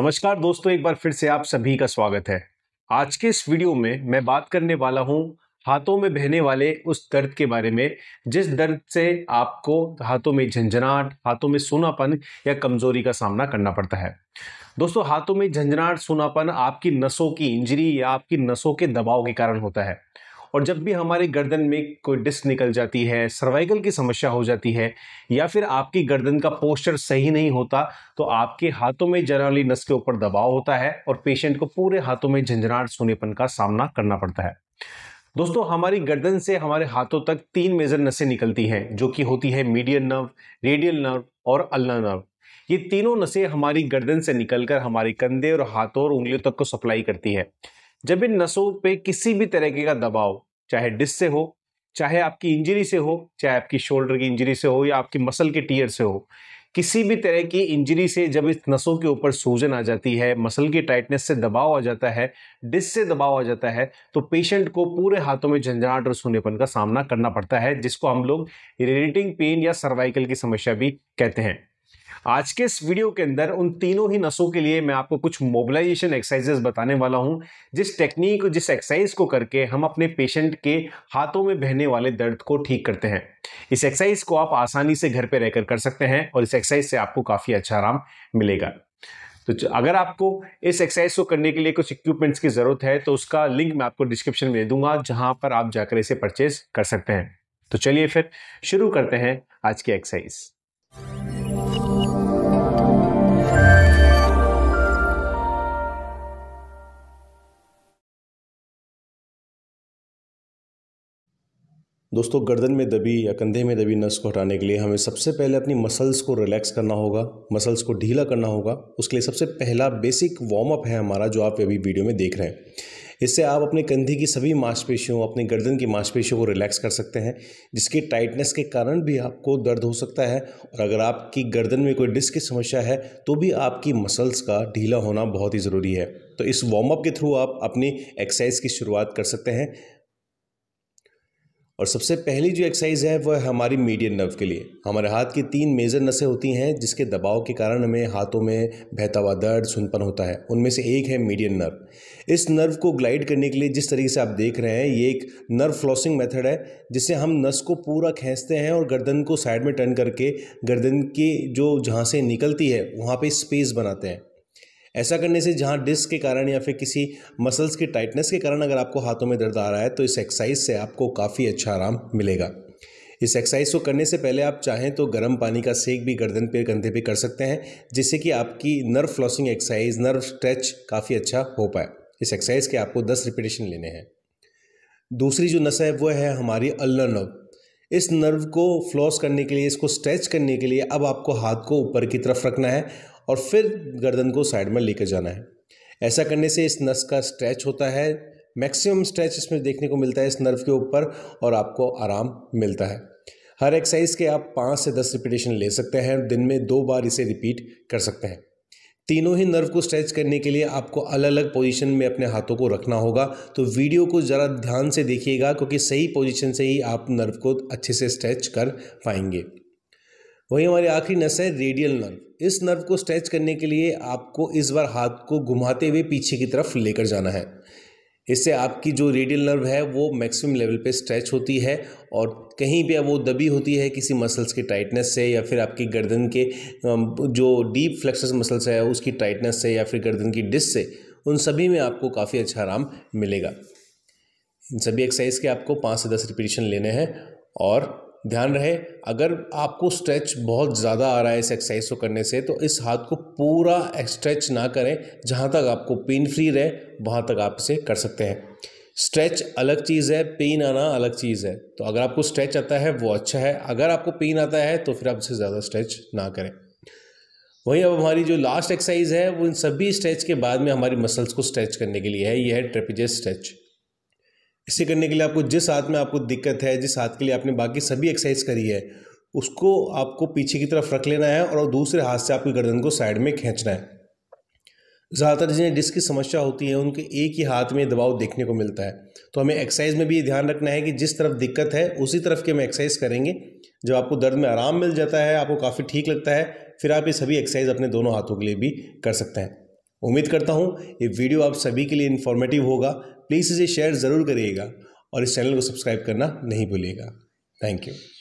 नमस्कार दोस्तों एक बार फिर से आप सभी का स्वागत है आज के इस वीडियो में मैं बात करने वाला हूँ हाथों में बहने वाले उस दर्द के बारे में जिस दर्द से आपको हाथों में झंझनाहट हाथों में सोनापन या कमजोरी का सामना करना पड़ता है दोस्तों हाथों में झंझनाहट सोनापन आपकी नसों की इंजरी या आपकी नसों के दबाव के कारण होता है और जब भी हमारे गर्दन में कोई डिस्क निकल जाती है सर्वाइकल की समस्या हो जाती है या फिर आपकी गर्दन का पोस्चर सही नहीं होता तो आपके हाथों में जनरली नस के ऊपर दबाव होता है और पेशेंट को पूरे हाथों में झंझनाट सोनेपन का सामना करना पड़ता है दोस्तों हमारी गर्दन से हमारे हाथों तक तीन मेजर नसें निकलती हैं जो कि होती है मीडियल नर्व रेडियल नर्व और अल्ना नर्व ये तीनों नसें हमारी गर्दन से निकलकर हमारे कंधे और हाथों और उंगलियों तक को सप्लाई करती है जब इन नसों पे किसी भी तरीके का दबाव चाहे डिस से हो चाहे आपकी इंजरी से हो चाहे आपकी शोल्डर की इंजरी से हो या आपकी मसल के टीयर से हो किसी भी तरह की इंजरी से जब इस नसों के ऊपर सूजन आ जाती है मसल की टाइटनेस से दबाव आ जाता है डिस से दबाव आ जाता है तो पेशेंट को पूरे हाथों में झंझाट और सूनेपन का सामना करना पड़ता है जिसको हम लोग इरेटिंग पेन या सर्वाइकल की समस्या भी कहते हैं आज के इस वीडियो के अंदर उन तीनों ही नसों के लिए मैं आपको कुछ मोबिलाइजेशन एक्सरसाइजेस बताने वाला हूं जिस टेक्निक जिस एक्सरसाइज को करके हम अपने पेशेंट के हाथों में बहने वाले दर्द को ठीक करते हैं इस एक्सरसाइज को आप आसानी से घर पर रहकर कर सकते हैं और इस एक्सरसाइज से आपको काफ़ी अच्छा आराम मिलेगा तो अगर आपको इस एक्सरसाइज को करने के लिए कुछ इक्विपमेंट्स की ज़रूरत है तो उसका लिंक मैं आपको डिस्क्रिप्शन में दे दूंगा जहां पर आप जाकर इसे परचेज कर सकते हैं तो चलिए फिर शुरू करते हैं आज की एक्सरसाइज दोस्तों गर्दन में दबी या कंधे में दबी नस को हटाने के लिए हमें सबसे पहले अपनी मसल्स को रिलैक्स करना होगा मसल्स को ढीला करना होगा उसके लिए सबसे पहला बेसिक वार्म अप है हमारा जो आप अभी वीडियो में देख रहे हैं इससे आप अपने कंधे की सभी मांसपेशियों अपने गर्दन की मांसपेशियों को रिलैक्स कर सकते हैं जिसके टाइटनेस के कारण भी आपको दर्द हो सकता है और अगर आपकी गर्दन में कोई डिस्क की समस्या है तो भी आपकी मसल्स का ढीला होना बहुत ही ज़रूरी है तो इस वार्म अप के थ्रू आप अपनी एक्सरसाइज की शुरुआत कर सकते हैं और सबसे पहली जो एक्सरसाइज है वह हमारी मीडियन नर्व के लिए हमारे हाथ की तीन मेजर नसें होती हैं जिसके दबाव के कारण हमें हाथों में बहता हुआ दर्द सुनपन होता है उनमें से एक है मीडियन नर्व इस नर्व को ग्लाइड करने के लिए जिस तरीके से आप देख रहे हैं ये एक नर्व फ्लॉसिंग मेथड है जिससे हम नस को पूरा खींचते हैं और गर्दन को साइड में टर्न करके गर्दन की जो जहाँ से निकलती है वहाँ पर स्पेस बनाते हैं ऐसा करने से जहाँ डिस्क के कारण या फिर किसी मसल्स की टाइटनेस के कारण अगर आपको हाथों में दर्द आ रहा है तो इस एक्सरसाइज से आपको काफ़ी अच्छा आराम मिलेगा इस एक्सरसाइज को करने से पहले आप चाहें तो गर्म पानी का सेक भी गर्दन पे कंधे पे कर सकते हैं जिससे कि आपकी nerve flossing exercise nerve stretch काफ़ी अच्छा हो पाए इस एक्सरसाइज के आपको दस रिपीटेशन लेने हैं दूसरी जो नस है वह है हमारी अल्लर नर्व इस नर्व को फ्लॉस करने के लिए इसको स्ट्रेच करने के लिए अब आपको हाथ को ऊपर की तरफ रखना है और फिर गर्दन को साइड में लेकर जाना है ऐसा करने से इस नस का स्ट्रेच होता है मैक्सिमम स्ट्रेच इसमें देखने को मिलता है इस नर्व के ऊपर और आपको आराम मिलता है हर एक्सरसाइज के आप पाँच से दस रिपीटेशन ले सकते हैं दिन में दो बार इसे रिपीट कर सकते हैं तीनों ही नर्व को स्ट्रेच करने के लिए आपको अलग अलग पोजीशन में अपने हाथों को रखना होगा तो वीडियो को ज़रा ध्यान से देखिएगा क्योंकि सही पोजीशन से ही आप नर्व को अच्छे से स्ट्रेच कर पाएंगे वहीं हमारी आखिरी नस है रेडियल नर्व इस नर्व को स्ट्रेच करने के लिए आपको इस बार हाथ को घुमाते हुए पीछे की तरफ लेकर जाना है इससे आपकी जो रेडियल नर्व है वो मैक्सिमम लेवल पे स्ट्रेच होती है और कहीं भी वो दबी होती है किसी मसल्स के टाइटनेस से या फिर आपकी गर्दन के जो डीप फ्लेक्सस मसल्स है उसकी टाइटनेस से या फिर गर्दन की डिस्क से उन सभी में आपको काफ़ी अच्छा आराम मिलेगा इन सभी एक्सरसाइज के आपको पाँच से दस रिपीटिशन लेने हैं और ध्यान रहे अगर आपको स्ट्रेच बहुत ज़्यादा आ रहा है इस एक्सरसाइज को करने से तो इस हाथ को पूरा स्ट्रेच ना करें जहाँ तक आपको पेन फ्री रहे वहाँ तक आप इसे कर सकते हैं स्ट्रेच अलग चीज़ है पेन आना अलग चीज़ है तो अगर आपको स्ट्रेच आता है वो अच्छा है अगर आपको पेन आता है तो फिर आप इसे ज़्यादा स्ट्रेच ना करें वहीं अब हमारी जो लास्ट एक्सरसाइज है वो इन सभी स्ट्रेच के बाद में हमारी मसल्स को स्ट्रेच करने के लिए है यह है ट्रेपिजियस स्ट्रेच इसे करने के लिए आपको जिस हाथ में आपको दिक्कत है जिस हाथ के लिए आपने बाकी सभी एक्सरसाइज करी है उसको आपको पीछे की तरफ रख लेना है और दूसरे हाथ से आपकी गर्दन को साइड में खींचना है ज़्यादातर जिन्हें डिस्क की समस्या होती है उनके एक ही हाथ में दबाव देखने को मिलता है तो हमें एक्सरसाइज में भी ये ध्यान रखना है कि जिस तरफ दिक्कत है उसी तरफ के हम एक्सरसाइज करेंगे जब आपको दर्द में आराम मिल जाता है आपको काफ़ी ठीक लगता है फिर आप ये सभी एक्सरसाइज अपने दोनों हाथों के लिए भी कर सकते हैं उम्मीद करता हूँ ये वीडियो आप सभी के लिए इन्फॉर्मेटिव होगा प्लीज़ इसे शेयर ज़रूर करिएगा और इस चैनल को सब्सक्राइब करना नहीं भूलिएगा थैंक यू